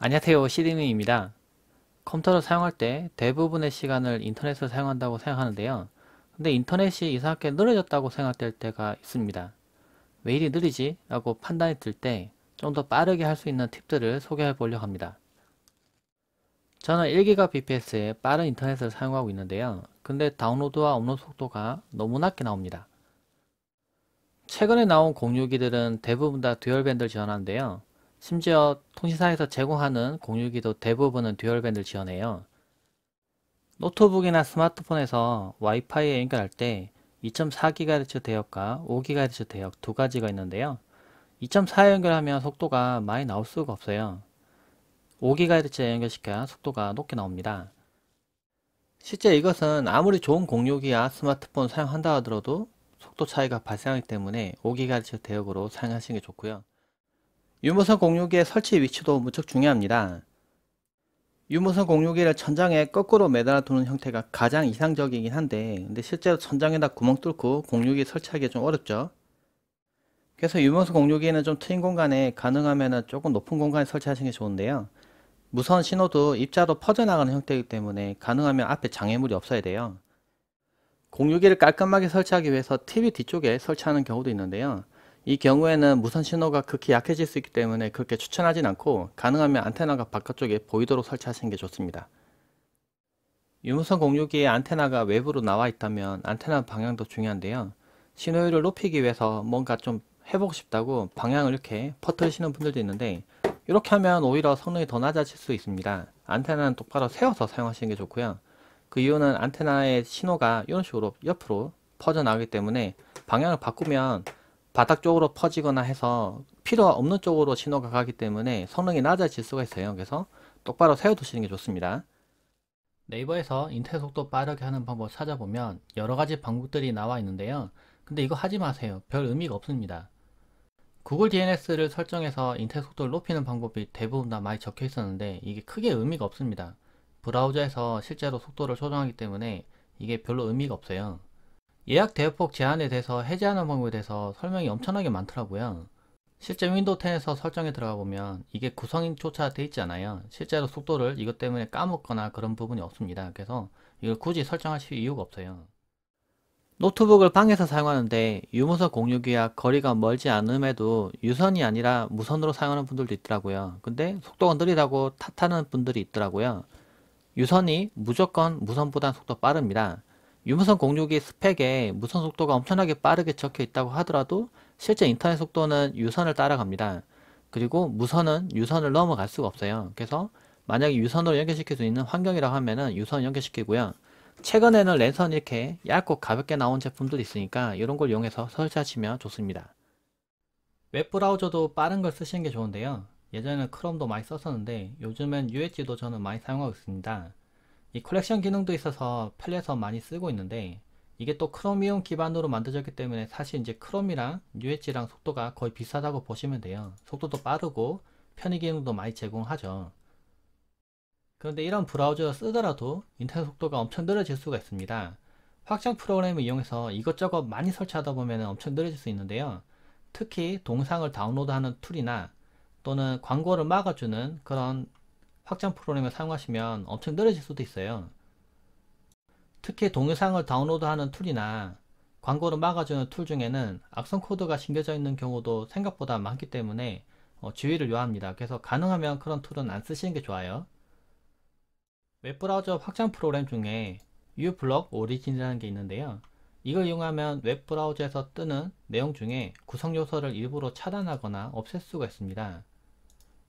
안녕하세요 시드니입니다 컴퓨터를 사용할 때 대부분의 시간을 인터넷을 사용한다고 생각하는데요 근데 인터넷이 이상하게 느려졌다고 생각될 때가 있습니다 왜 이리 느리지? 라고 판단이 들 때 좀 더 빠르게 할 수 있는 팁들을 소개해 보려고 합니다 저는 1기가 b p s 의 빠른 인터넷을 사용하고 있는데요 근데 다운로드와 업로드 속도가 너무 낮게 나옵니다 최근에 나온 공유기들은 대부분 다 듀얼밴드를 지원하는데요 심지어 통신사에서 제공하는 공유기도 대부분은 듀얼밴드를 지원해요. 노트북이나 스마트폰에서 와이파이에 연결할 때 2.4GHz 대역과 5GHz 대역 두 가지가 있는데요. 2.4에 연결하면 속도가 많이 나올 수가 없어요. 5GHz에 연결시켜야 속도가 높게 나옵니다. 실제 이것은 아무리 좋은 공유기와 스마트폰 사용한다 하더라도 속도 차이가 발생하기 때문에 5GHz 대역으로 사용하시는 게 좋고요. 유무선 공유기의 설치 위치도 무척 중요합니다. 유무선 공유기를 천장에 거꾸로 매달아 두는 형태가 가장 이상적이긴 한데 근데 실제로 천장에다 구멍 뚫고 공유기 설치하기 좀 어렵죠. 그래서 유무선 공유기는 좀 트인 공간에 가능하면 조금 높은 공간에 설치하시는 게 좋은데요. 무선 신호도 입자로 퍼져나가는 형태이기 때문에 가능하면 앞에 장애물이 없어야 돼요. 공유기를 깔끔하게 설치하기 위해서 TV 뒤쪽에 설치하는 경우도 있는데요. 이 경우에는 무선 신호가 극히 약해질 수 있기 때문에 그렇게 추천하진 않고 가능하면 안테나가 바깥쪽에 보이도록 설치하시는 게 좋습니다. 유무선 공유기에 안테나가 외부로 나와 있다면 안테나 방향도 중요한데요. 신호율을 높이기 위해서 뭔가 좀 해보고 싶다고 방향을 이렇게 퍼트리시는 분들도 있는데 이렇게 하면 오히려 성능이 더 낮아질 수 있습니다. 안테나는 똑바로 세워서 사용하시는 게 좋고요. 그 이유는 안테나의 신호가 이런 식으로 옆으로 퍼져나가기 때문에 방향을 바꾸면 바닥 쪽으로 퍼지거나 해서 필요 없는 쪽으로 신호가 가기 때문에 성능이 낮아질 수가 있어요. 그래서 똑바로 세워두시는 게 좋습니다. 네이버에서 인터넷 속도 빠르게 하는 방법 찾아보면 여러가지 방법들이 나와 있는데요. 근데 이거 하지 마세요. 별 의미가 없습니다. 구글 DNS를 설정해서 인터넷 속도를 높이는 방법이 대부분 다 많이 적혀 있었는데 이게 크게 의미가 없습니다. 브라우저에서 실제로 속도를 조정하기 때문에 이게 별로 의미가 없어요. 예약 대폭 제한에 대해서 해제하는 방법에 대해서 설명이 엄청나게 많더라고요. 실제 윈도우 10에서 설정에 들어가 보면 이게 구성조차 되어 있않아요 실제로 속도를 이것 때문에 까먹거나 그런 부분이 없습니다. 그래서 이걸 굳이 설정하실 이유가 없어요. 노트북을 방에서 사용하는데 유무선 공유기와 거리가 멀지 않음에도 유선이 아니라 무선으로 사용하는 분들도 있더라고요. 근데 속도가 느리다고 탓하는 분들이 있더라고요. 유선이 무조건 무선보다 속도 빠릅니다. 유무선 공유기 스펙에 무선 속도가 엄청나게 빠르게 적혀 있다고 하더라도 실제 인터넷 속도는 유선을 따라갑니다. 그리고 무선은 유선을 넘어갈 수가 없어요. 그래서 만약에 유선으로 연결시킬 수 있는 환경이라고 하면은 유선 연결시키고요. 최근에는 랜선 이렇게 얇고 가볍게 나온 제품도 있으니까 이런 걸 이용해서 설치하시면 좋습니다. 웹브라우저도 빠른 걸 쓰시는 게 좋은데요. 예전에는 크롬도 많이 썼었는데 요즘엔 UHD도 저는 많이 사용하고 있습니다. 이 컬렉션 기능도 있어서 편리해서 많이 쓰고 있는데 이게 또크롬이움 기반으로 만들어졌기 때문에 사실 이제 크롬이랑 UHD랑 속도가 거의 비슷하다고 보시면 돼요. 속도도 빠르고 편의 기능도 많이 제공하죠. 그런데 이런 브라우저 쓰더라도 인터넷 속도가 엄청 느려질 수가 있습니다. 확장 프로그램을 이용해서 이것저것 많이 설치하다 보면 엄청 느려질 수 있는데요. 특히 동상을 다운로드하는 툴이나 또는 광고를 막아주는 그런 확장 프로그램을 사용하시면 엄청 느려질 수도 있어요. 특히 동영상을 다운로드하는 툴이나 광고를 막아주는 툴 중에는 악성 코드가 심겨져 있는 경우도 생각보다 많기 때문에 어, 주의를 요합니다. 그래서 가능하면 그런 툴은 안 쓰시는 게 좋아요. 웹브라우저 확장 프로그램 중에 uBlock Origin이라는 게 있는데요. 이걸 이용하면 웹브라우저에서 뜨는 내용 중에 구성 요소를 일부러 차단하거나 없앨 수가 있습니다.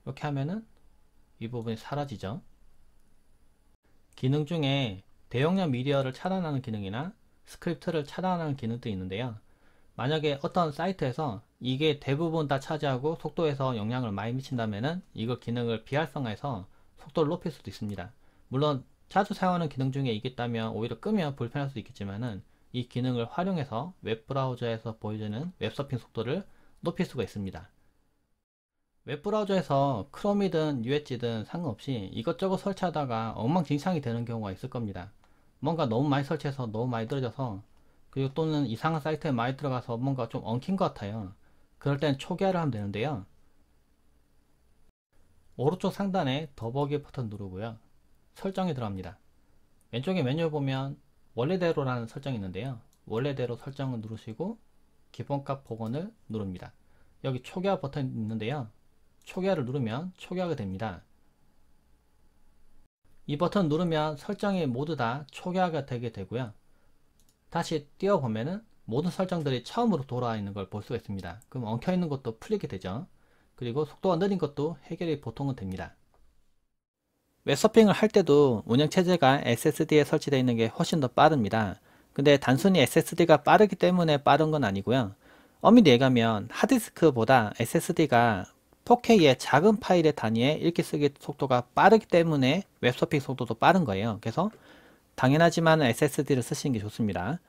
이렇게 하면은 이 부분이 사라지죠. 기능 중에 대용량 미디어를 차단하는 기능이나 스크립트를 차단하는 기능도 있는데요. 만약에 어떤 사이트에서 이게 대부분 다 차지하고 속도에서 영향을 많이 미친다면 이거 기능을 비활성화해서 속도를 높일 수도 있습니다. 물론 자주 사용하는 기능 중에 있겠다면 오히려 끄면 불편할 수도 있겠지만은 이 기능을 활용해서 웹브라우저에서 보여주는 웹서핑 속도를 높일 수가 있습니다. 웹브라우저에서 크롬이든 UHD든 상관없이 이것저것 설치하다가 엉망진창이 되는 경우가 있을 겁니다. 뭔가 너무 많이 설치해서 너무 많이 떨어져서 그리고 또는 이상한 사이트에 많이 들어가서 뭔가 좀 엉킨 것 같아요. 그럴 땐 초기화를 하면 되는데요. 오른쪽 상단에 더보기 버튼 누르고요. 설정이 들어갑니다. 왼쪽에 메뉴 보면 원래대로라는 설정이 있는데요. 원래대로 설정을 누르시고 기본값 복원을 누릅니다. 여기 초기화 버튼이 있는데요. 초기화를 누르면 초기화가 됩니다. 이 버튼 누르면 설정이 모두 다 초기화가 되게 되고요. 다시 띄워보면 모든 설정들이 처음으로 돌아와 있는 걸 볼 수가 있습니다. 그럼 엉켜있는 것도 풀리게 되죠. 그리고 속도가 느린 것도 해결이 보통은 됩니다. 웹서핑을 할 때도 운영체제가 SSD에 설치되어 있는 게 훨씬 더 빠릅니다. 근데 단순히 SSD가 빠르기 때문에 빠른 건 아니고요. 엄밀히 얘기하면 하드디스크보다 SSD가 4K의 작은 파일의 단위에 읽기 쓰기 속도가 빠르기 때문에 웹서핑 속도도 빠른 거예요. 그래서 당연하지만 SSD를 쓰시는 게 좋습니다.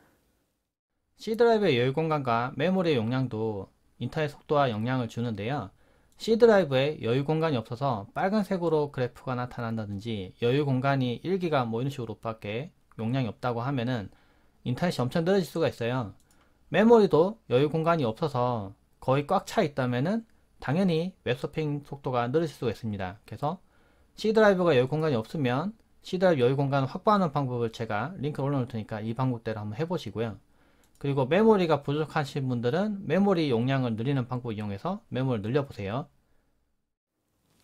C드라이브의 여유 공간과 메모리의 용량도 인터넷 속도와 영향을 주는데요. C드라이브에 여유 공간이 없어서 빨간색으로 그래프가 나타난다든지 여유 공간이 1기가 뭐 이런 식으로 밖에 용량이 없다고 하면은 인터넷이 엄청 늘어질 수가 있어요. 메모리도 여유 공간이 없어서 거의 꽉 차 있다면은 당연히 웹서핑 속도가 느려질 수가 있습니다. 그래서 C드라이브가 여유 공간이 없으면 C드라이브 여유 공간을 확보하는 방법을 제가 링크를 올려놓을 테니까 이 방법대로 한번 해보시고요. 그리고 메모리가 부족하신 분들은 메모리 용량을 늘리는 방법을 이용해서 메모를 늘려보세요.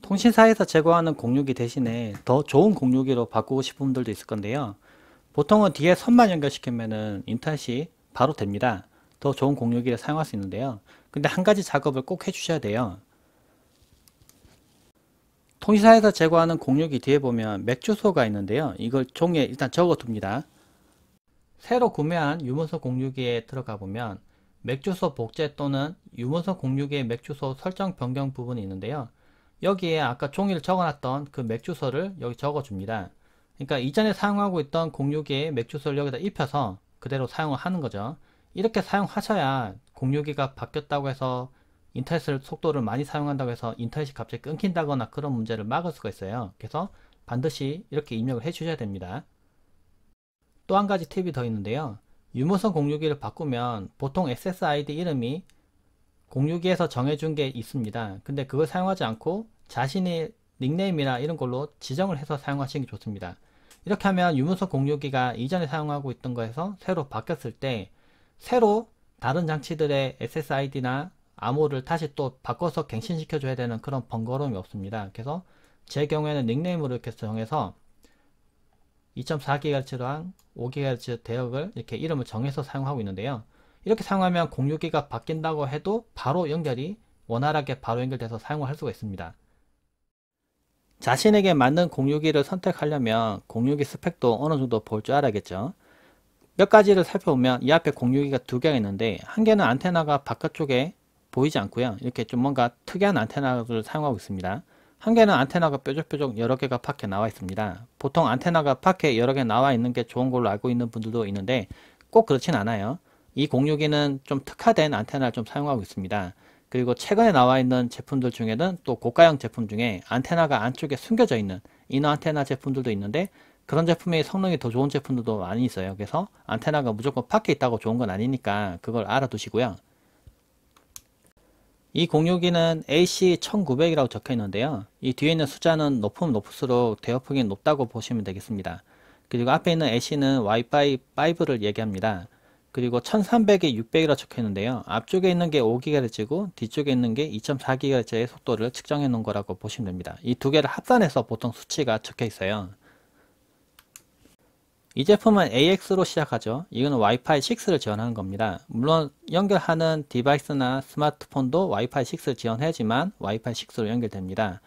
통신사에서 제공하는 공유기 대신에 더 좋은 공유기로 바꾸고 싶은 분들도 있을 건데요. 보통은 뒤에 선만 연결시키면 인터넷이 바로 됩니다. 더 좋은 공유기를 사용할 수 있는데요. 근데 한 가지 작업을 꼭 해주셔야 돼요. 통신사에서 제거하는 공유기 뒤에 보면 맥주소가 있는데요. 이걸 종이에 일단 적어둡니다. 새로 구매한 유문서 공유기에 들어가 보면 맥주소 복제 또는 유문서 공유기의 맥주소 설정 변경 부분이 있는데요. 여기에 아까 종이를 적어놨던 그 맥주소를 여기 적어줍니다. 그러니까 이전에 사용하고 있던 공유기의 맥주소를 여기다 입혀서 그대로 사용을 하는 거죠. 이렇게 사용하셔야 공유기가 바뀌었다고 해서 인터넷 속도를 많이 사용한다고 해서 인터넷이 갑자기 끊긴다거나 그런 문제를 막을 수가 있어요. 그래서 반드시 이렇게 입력을 해 주셔야 됩니다. 또 한 가지 팁이 더 있는데요. 유무선 공유기를 바꾸면 보통 SSID 이름이 공유기에서 정해준 게 있습니다. 근데 그걸 사용하지 않고 자신의 닉네임이나 이런 걸로 지정을 해서 사용하시는 게 좋습니다. 이렇게 하면 유무선 공유기가 이전에 사용하고 있던 거에서 새로 바뀌었을 때 새로 다른 장치들의 SSID나 암호를 다시 또 바꿔서 갱신시켜 줘야 되는 그런 번거로움이 없습니다. 그래서 제 경우에는 닉네임으로 이렇게 정해서 2.4GHz랑 5GHz 대역을 이렇게 이름을 정해서 사용하고 있는데요. 이렇게 사용하면 공유기가 바뀐다고 해도 바로 연결이 원활하게 바로 연결돼서 사용을 할 수가 있습니다. 자신에게 맞는 공유기를 선택하려면 공유기 스펙도 어느 정도 볼 줄 알아야겠죠. 몇 가지를 살펴보면 이 앞에 공유기가 두 개가 있는데 한 개는 안테나가 바깥쪽에 보이지 않고요. 이렇게 좀 뭔가 특이한 안테나를 사용하고 있습니다. 한 개는 안테나가 뾰족뾰족 여러 개가 밖에 나와 있습니다. 보통 안테나가 밖에 여러 개 나와 있는 게 좋은 걸로 알고 있는 분들도 있는데 꼭 그렇진 않아요. 이 공유기는 좀 특화된 안테나를 좀 사용하고 있습니다. 그리고 최근에 나와 있는 제품들 중에는 또 고가형 제품 중에 안테나가 안쪽에 숨겨져 있는 이너 안테나 제품들도 있는데 그런 제품이 성능이 더 좋은 제품들도 많이 있어요. 그래서 안테나가 무조건 밖에 있다고 좋은 건 아니니까 그걸 알아두시고요. 이 공유기는 AC1900이라고 적혀 있는데요. 이 뒤에 있는 숫자는 높으면 높을수록 대여폭이 높다고 보시면 되겠습니다. 그리고 앞에 있는 AC는 와이파이 5를 얘기합니다. 그리고 1300에 600이라고 적혀 있는데요. 앞쪽에 있는 게 5GHz고 뒤쪽에 있는 게 2.4GHz의 속도를 측정해 놓은 거라고 보시면 됩니다. 이 두 개를 합산해서 보통 수치가 적혀 있어요. 이 제품은 AX로 시작하죠. 이거는 와이파이 6를 지원하는 겁니다. 물론 연결하는 디바이스나 스마트폰도 와이파이 6를 지원하지만 와이파이 6로 연결됩니다.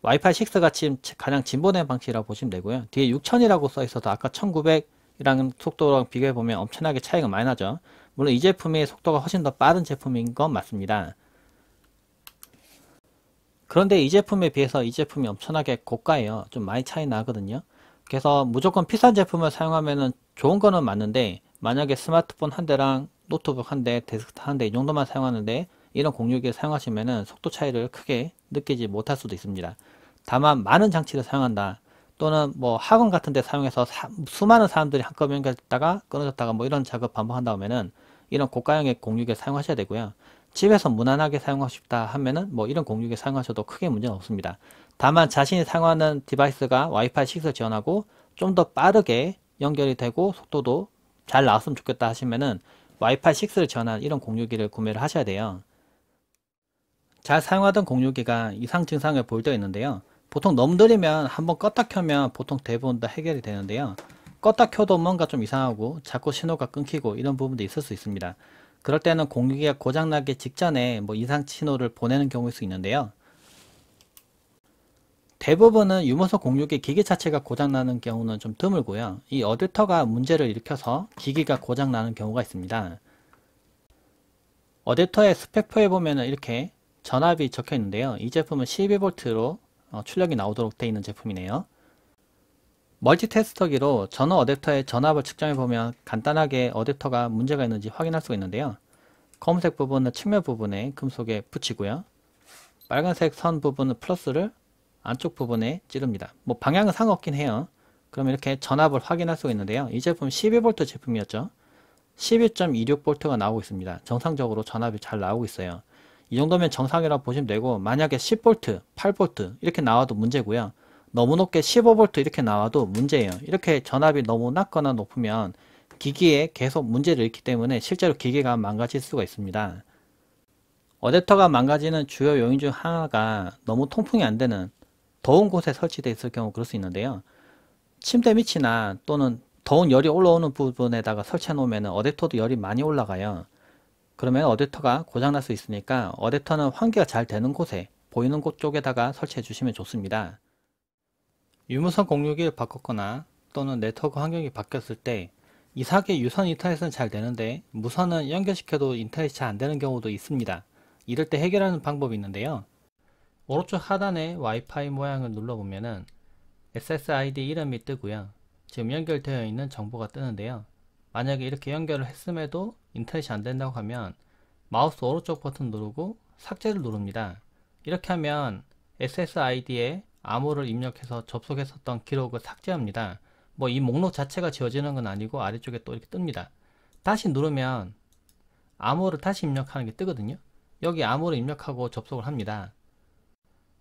와이파이 6가 지금 가장 진보된 방식이라고 보시면 되고요. 뒤에 6000이라고 써있어도 아까 1900이랑 속도랑 비교해 보면 엄청나게 차이가 많이 나죠. 물론 이 제품의 속도가 훨씬 더 빠른 제품인 건 맞습니다. 그런데 이 제품에 비해서 이 제품이 엄청나게 고가예요. 좀 많이 차이 나거든요. 그래서 무조건 비싼 제품을 사용하면 좋은 거는 맞는데 만약에 스마트폰 한 대랑 노트북 한 대, 데스크탑 한 대 이 정도만 사용하는데 이런 공유기를 사용하시면 속도 차이를 크게 느끼지 못할 수도 있습니다. 다만 많은 장치를 사용한다. 또는 뭐 학원 같은 데 사용해서 사, 수많은 사람들이 한꺼번에 연결됐다가 끊어졌다가 뭐 이런 작업 반복한다 하면은 이런 고가형의 공유기를 사용하셔야 되고요. 집에서 무난하게 사용하고 싶다 하면은 뭐 이런 공유기 사용하셔도 크게 문제는 없습니다. 다만 자신이 사용하는 디바이스가 와이파이 6을 지원하고 좀 더 빠르게 연결이 되고 속도도 잘 나왔으면 좋겠다 하시면은 와이파이 6를 지원한 이런 공유기를 구매를 하셔야 돼요. 잘 사용하던 공유기가 이상 증상을 보일 때 있는데요. 보통 넘들이면 한번 껐다 켜면 보통 대부분 다 해결이 되는데요. 껐다 켜도 뭔가 좀 이상하고 자꾸 신호가 끊기고 이런 부분도 있을 수 있습니다. 그럴 때는 공유기가 고장나기 직전에 뭐 이상 신호를 보내는 경우일 수 있는데요. 대부분은 유무석 공유기 기기 자체가 고장나는 경우는 좀 드물고요. 이 어댑터가 문제를 일으켜서 기기가 고장나는 경우가 있습니다. 어댑터의 스펙표에 보면 이렇게 전압이 적혀 있는데요. 이 제품은 12V로 어, 출력이 나오도록 되어 있는 제품이네요. 멀티테스터기로 전원 어댑터의 전압을 측정해 보면 간단하게 어댑터가 문제가 있는지 확인할 수가 있는데요. 검은색 부분은 측면 부분에 금속에 붙이고요. 빨간색 선 부분은 플러스를 안쪽 부분에 찌릅니다. 뭐 방향은 상없긴 해요. 그럼 이렇게 전압을 확인할 수가 있는데요. 이 제품 12V 제품이었죠. 12.26V가 나오고 있습니다. 정상적으로 전압이 잘 나오고 있어요. 이 정도면 정상이라고 보시면 되고 만약에 10V, 8V 이렇게 나와도 문제고요. 너무 높게 15V 이렇게 나와도 문제예요. 이렇게 전압이 너무 낮거나 높으면 기기에 계속 문제를 있기 때문에 실제로 기계가 망가질 수가 있습니다. 어댑터가 망가지는 주요 요인 중 하나가 너무 통풍이 안 되는 더운 곳에 설치되어 있을 경우 그럴 수 있는데요. 침대 밑이나 또는 더운 열이 올라오는 부분에다가 설치해 놓으면 어댑터도 열이 많이 올라가요. 그러면 어댑터가 고장날 수 있으니까 어댑터는 환기가 잘 되는 곳에 보이는 곳 쪽에다가 설치해 주시면 좋습니다. 유무선 공유기를 바꿨거나 또는 네트워크 환경이 바뀌었을 때 이삭의 유선 인터넷은 잘 되는데 무선은 연결시켜도 인터넷이 잘 안되는 경우도 있습니다. 이럴 때 해결하는 방법이 있는데요. 오른쪽 하단에 와이파이 모양을 눌러보면은 SSID 이름이 뜨고요. 지금 연결되어 있는 정보가 뜨는데요. 만약에 이렇게 연결을 했음에도 인터넷이 안 된다고 하면 마우스 오른쪽 버튼 누르고 삭제를 누릅니다. 이렇게 하면 SSID에 암호를 입력해서 접속했었던 기록을 삭제합니다. 뭐 이 목록 자체가 지워지는 건 아니고 아래쪽에 또 이렇게 뜹니다. 다시 누르면 암호를 다시 입력하는 게 뜨거든요. 여기 암호를 입력하고 접속을 합니다.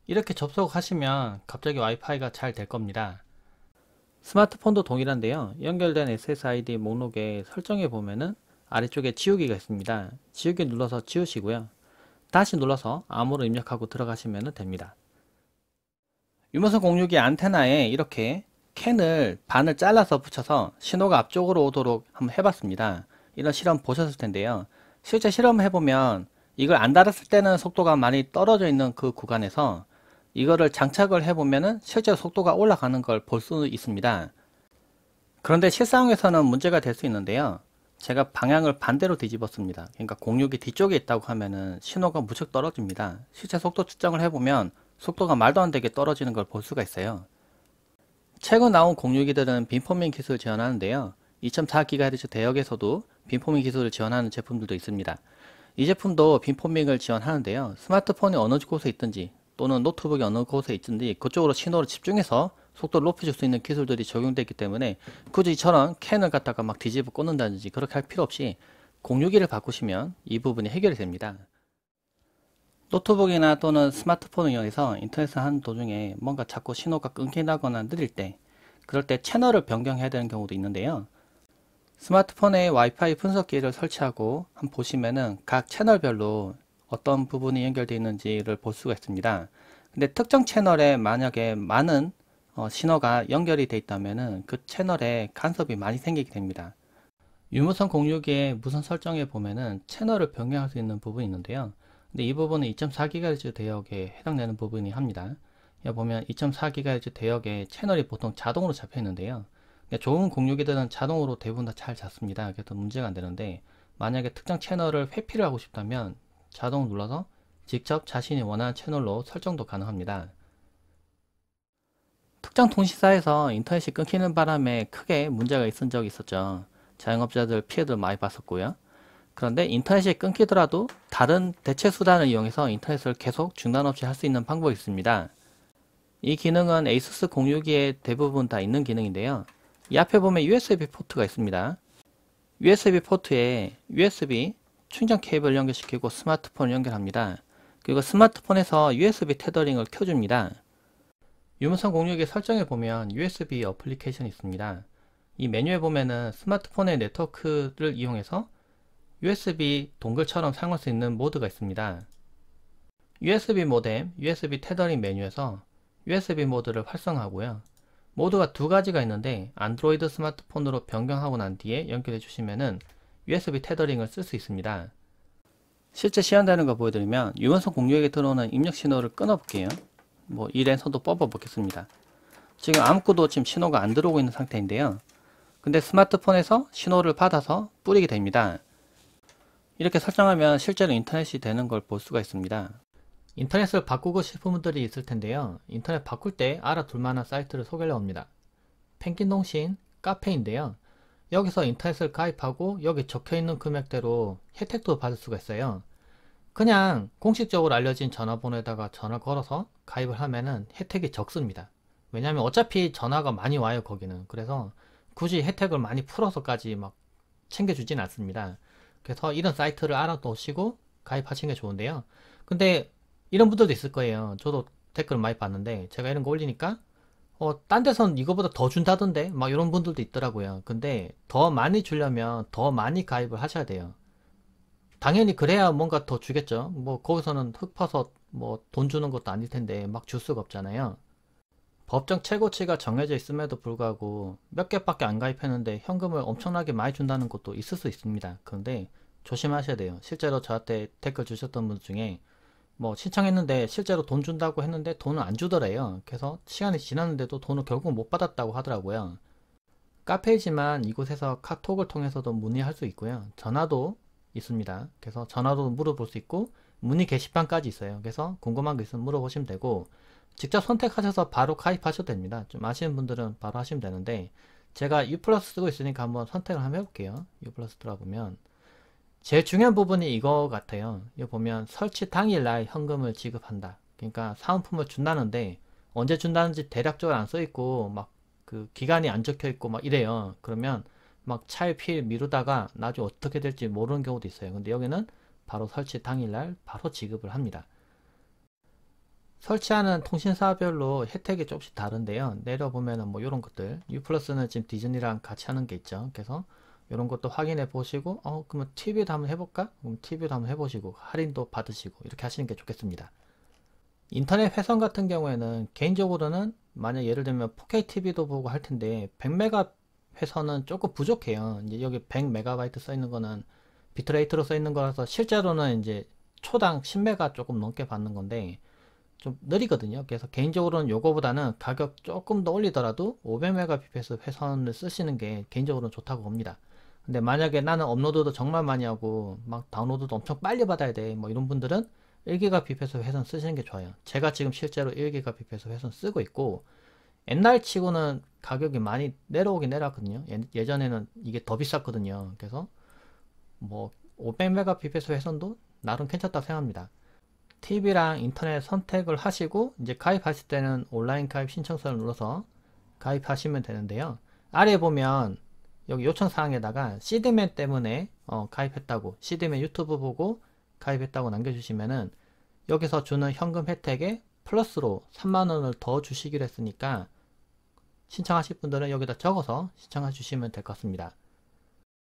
이렇게 접속하시면 갑자기 와이파이가 잘 될 겁니다. 스마트폰도 동일한데요. 연결된 SSID 목록에 설정해 보면은 아래쪽에 지우기가 있습니다. 지우기 눌러서 지우시고요. 다시 눌러서 암호를 입력하고 들어가시면 됩니다. 유무선 공유기 안테나에 이렇게 캔을 반을 잘라서 붙여서 신호가 앞쪽으로 오도록 한번 해봤습니다. 이런 실험 보셨을 텐데요. 실제 실험해보면 이걸 안 달았을 때는 속도가 많이 떨어져 있는 그 구간에서 이거를 장착을 해보면 실제 속도가 올라가는 걸 볼 수 있습니다. 그런데 실상에서는 문제가 될 수 있는데요. 제가 방향을 반대로 뒤집었습니다. 그러니까 공유기 뒤쪽에 있다고 하면 신호가 무척 떨어집니다. 실제 속도 측정을 해보면 속도가 말도 안 되게 떨어지는 걸 볼 수가 있어요. 최근 나온 공유기들은 빔포밍 기술을 지원하는데요. 2.4GHz 대역에서도 빔포밍 기술을 지원하는 제품들도 있습니다. 이 제품도 빔포밍을 지원하는데요. 스마트폰이 어느 곳에 있든지 또는 노트북이 어느 곳에 있든지 그쪽으로 신호를 집중해서 속도를 높여줄 수 있는 기술들이 적용됐기 때문에 굳이 저런 캔을 갖다가 막 뒤집어 꽂는다든지 그렇게 할 필요 없이 공유기를 바꾸시면 이 부분이 해결이 됩니다. 노트북이나 또는 스마트폰을 이용해서 인터넷을 하는 도중에 뭔가 자꾸 신호가 끊긴다거나 느릴 때 그럴 때 채널을 변경해야 되는 경우도 있는데요. 스마트폰에 와이파이 분석기를 설치하고 한번 보시면은 각 채널별로 어떤 부분이 연결되어 있는지를 볼 수가 있습니다. 근데 특정 채널에 만약에 많은 어, 신호가 연결이 되어 있다면 그 채널에 간섭이 많이 생기게 됩니다. 유무선 공유기의 무선 설정에 보면은 채널을 변경할 수 있는 부분이 있는데요. 근데 이 부분은 2.4GHz 대역에 해당되는 부분이 합니다. 여기 보면 2.4GHz 대역에 채널이 보통 자동으로 잡혀 있는데요. 좋은 공유기들은 자동으로 대부분 다 잘 잡습니다. 그래서 문제가 안 되는데 만약에 특정 채널을 회피를 하고 싶다면 자동 눌러서 직접 자신이 원하는 채널로 설정도 가능합니다. 특정 통신사에서 인터넷이 끊기는 바람에 크게 문제가 있은 적이 있었죠. 자영업자들 피해들 많이 봤었고요. 그런데 인터넷이 끊기더라도 다른 대체 수단을 이용해서 인터넷을 계속 중단 없이 할 수 있는 방법이 있습니다. 이 기능은 ASUS 공유기에 대부분 다 있는 기능인데요. 이 앞에 보면 USB 포트가 있습니다. USB 포트에 USB 충전 케이블 연결시키고 스마트폰을 연결합니다. 그리고 스마트폰에서 USB 테더링을 켜줍니다. 유무선 공유기 설정에 보면 USB 어플리케이션이 있습니다. 이 메뉴에 보면은 스마트폰의 네트워크를 이용해서 USB 동글처럼 사용할 수 있는 모드가 있습니다. USB 모뎀, USB 테더링 메뉴에서 USB 모드를 활성화하고요. 모드가 두 가지가 있는데 안드로이드 스마트폰으로 변경하고 난 뒤에 연결해 주시면은 USB 테더링을 쓸 수 있습니다. 실제 시연되는 거 보여드리면 유연성 공유에게 들어오는 입력 신호를 끊어볼게요. 뭐이랜서도 뽑아보겠습니다. 지금 아무것도 지금 신호가 안 들어오고 있는 상태인데요. 근데 스마트폰에서 신호를 받아서 뿌리게 됩니다. 이렇게 설정하면 실제로 인터넷이 되는 걸 볼 수가 있습니다. 인터넷을 바꾸고 싶은 분들이 있을 텐데요. 인터넷 바꿀 때 알아둘 만한 사이트를 소개를 합니다. 펭귄 동신 카페인데요. 여기서 인터넷을 가입하고 여기 적혀있는 금액대로 혜택도 받을 수가 있어요. 그냥 공식적으로 알려진 전화번호에다가 전화 걸어서 가입을 하면은 혜택이 적습니다. 왜냐면 어차피 전화가 많이 와요 거기는. 그래서 굳이 혜택을 많이 풀어서까지 막 챙겨주진 않습니다. 그래서 이런 사이트를 알아두시고 가입하시는 게 좋은데요. 근데 이런 분들도 있을 거예요. 저도 댓글 많이 봤는데 제가 이런 거 올리니까 어, 딴 데선 이거보다 더 준다던데? 막 이런 분들도 있더라고요. 근데 더 많이 주려면 더 많이 가입을 하셔야 돼요. 당연히 그래야 뭔가 더 주겠죠. 뭐 거기서는 흙 파서 뭐 돈 주는 것도 아닐 텐데 막 줄 수가 없잖아요. 법정 최고치가 정해져 있음에도 불구하고 몇 개밖에 안 가입했는데 현금을 엄청나게 많이 준다는 것도 있을 수 있습니다. 그런데 조심하셔야 돼요. 실제로 저한테 댓글 주셨던 분 중에 뭐 신청했는데 실제로 돈 준다고 했는데 돈을 안 주더래요. 그래서 시간이 지났는데도 돈을 결국 못 받았다고 하더라고요. 카페이지만 이곳에서 카톡을 통해서도 문의할 수 있고요. 전화도 있습니다. 그래서 전화도 물어볼 수 있고 문의 게시판까지 있어요. 그래서 궁금한 게 있으면 물어보시면 되고 직접 선택하셔서 바로 가입하셔도 됩니다. 좀 아시는 분들은 바로 하시면 되는데 제가 유 플러스 쓰고 있으니까 한번 선택을 한번 해볼게요. 유 플러스 들어가 보면 제일 중요한 부분이 이거 같아요. 이거 보면 설치 당일날 현금을 지급한다. 그러니까 사은품을 준다는데 언제 준다는지 대략적으로 안 써있고 막 그 기간이 안 적혀있고 막 이래요. 그러면 막 차일피일 미루다가 나중에 어떻게 될지 모르는 경우도 있어요. 근데 여기는 바로 설치 당일날 바로 지급을 합니다. 설치하는 통신사별로 혜택이 조금씩 다른데요. 내려보면은 뭐 이런 것들. 유 플러스는 지금 디즈니랑 같이 하는 게 있죠. 그래서 이런 것도 확인해 보시고 어 그러면 TV도 한번 해볼까? 그럼 TV도 한번 해보시고 할인도 받으시고 이렇게 하시는 게 좋겠습니다. 인터넷 회선 같은 경우에는 개인적으로는 만약 예를 들면 4K TV도 보고 할 텐데 100메가 회선은 조금 부족해요. 이제 여기 100메가바이트 써 있는 거는 비트레이트로 써 있는 거라서 실제로는 이제 초당 10메가 조금 넘게 받는 건데 좀 느리거든요. 그래서 개인적으로는 요거보다는 가격 조금 더 올리더라도 500메가 bps 회선을 쓰시는 게 개인적으로는 좋다고 봅니다. 근데 만약에 나는 업로드도 정말 많이 하고 막 다운로드도 엄청 빨리 받아야 돼 뭐 이런 분들은 1기가비패스 회선 쓰시는 게 좋아요 제가 지금 실제로 1기가비패스 회선 쓰고 있고 옛날 치고는 가격이 많이 내려오긴 내려왔거든요 예, 전에는 이게 더 비쌌거든요 그래서 뭐 500메가비패스 회선도 나름 괜찮다 고 생각합니다 TV랑 인터넷 선택을 하시고 이제 가입하실 때는 온라인 가입 신청서를 눌러서 가입하시면 되는데요 아래에 보면 여기 요청사항에다가 시드맨 때문에 어, 가입했다고 시드맨 유튜브 보고 가입했다고 남겨주시면은 여기서 주는 현금 혜택에 플러스로 3만원을 더 주시기로 했으니까 신청하실 분들은 여기다 적어서 신청해 주시면 될 것 같습니다.